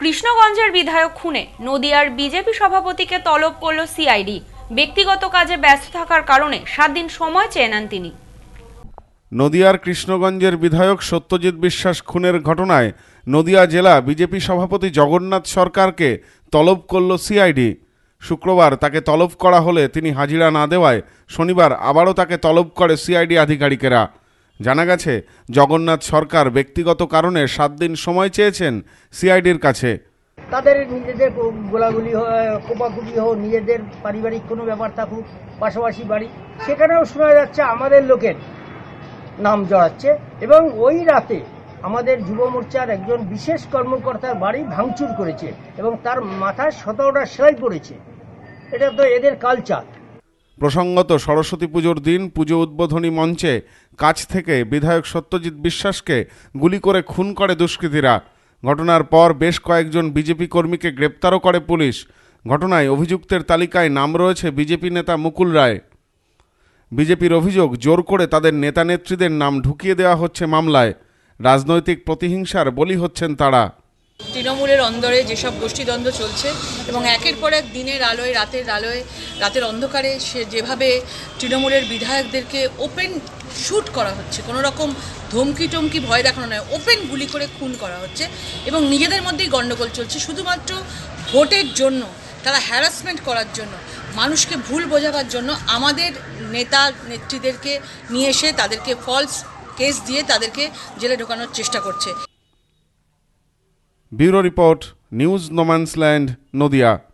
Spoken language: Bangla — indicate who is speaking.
Speaker 1: কৃষ্ণগঞ্জের বিধায়ক খুনে নদিয়ার বিজেপি সভাপতিকে তলব করল সিআইডি ব্যক্তিগত কাজে ব্যস্ত থাকার কারণে সাত দিন সময় চেয়ে নেন তিনি
Speaker 2: নদিয়ার কৃষ্ণগঞ্জের বিধায়ক সত্যজিৎ বিশ্বাস খুনের ঘটনায় নদিয়া জেলা বিজেপি সভাপতি জগন্নাথ সরকারকে তলব করল সিআইডি শুক্রবার তাকে তলব করা হলে তিনি হাজিরা না দেওয়ায় শনিবার আবারও তাকে তলব করে সিআইডি আধিকারিকেরা জানা গেছে জগন্নাথ সরকার ব্যক্তিগত কারণে সাত দিন সময় চেয়েছেন সিআইডির কাছে
Speaker 3: তাদের নিজেদের গোলাগুলি কোপাকুপি হোক নিজেদের পারিবারিক কোনো ব্যাপার থাকুক পাশাপাশি বাড়ি সেখানেও শোনা যাচ্ছে আমাদের লোকের নাম জড়াচ্ছে এবং ওই রাতে আমাদের যুব মোর্চার একজন বিশেষ কর্মকর্তার বাড়ি ভাঙচুর করেছে এবং তার মাথায় শতটা সেলাই করেছে এটা
Speaker 2: তো এদের কালচার প্রসঙ্গত সরস্বতী পুজোর দিন পুজো উদ্বোধনী মঞ্চে কাছ থেকে বিধায়ক সত্যজিৎ বিশ্বাসকে গুলি করে খুন করে দুষ্কৃতীরা ঘটনার পর বেশ কয়েকজন বিজেপি কর্মীকে গ্রেপ্তারও করে পুলিশ ঘটনায় অভিযুক্তের তালিকায় নাম রয়েছে বিজেপি নেতা মুকুল রায় বিজেপির অভিযোগ জোর করে তাদের নেতানেত্রীদের নাম ঢুকিয়ে দেওয়া হচ্ছে মামলায় রাজনৈতিক প্রতিহিংসার বলি হচ্ছেন তারা
Speaker 1: তৃণমূলের অন্দরে যেসব গোষ্ঠীদ্বন্দ্ব চলছে এবং একের পর এক দিনের আলোয় রাতের আলোয় রাতের অন্ধকারে সে যেভাবে তৃণমূলের বিধায়কদেরকে ওপেন শ্যুট করা হচ্ছে কোনো রকম ধমকি টমকি ভয় দেখানো নয় ওপেন গুলি করে খুন করা হচ্ছে এবং নিজেদের মধ্যেই গণ্ডগোল চলছে শুধুমাত্র ভোটের জন্য তারা হ্যারাসমেন্ট করার জন্য মানুষকে ভুল বোঝাবার জন্য আমাদের নেতা নেত্রীদেরকে নিয়ে এসে তাদেরকে ফলস কেস দিয়ে তাদেরকে জেলে ঢোকানোর চেষ্টা করছে
Speaker 2: bureau report news no man's land Nadia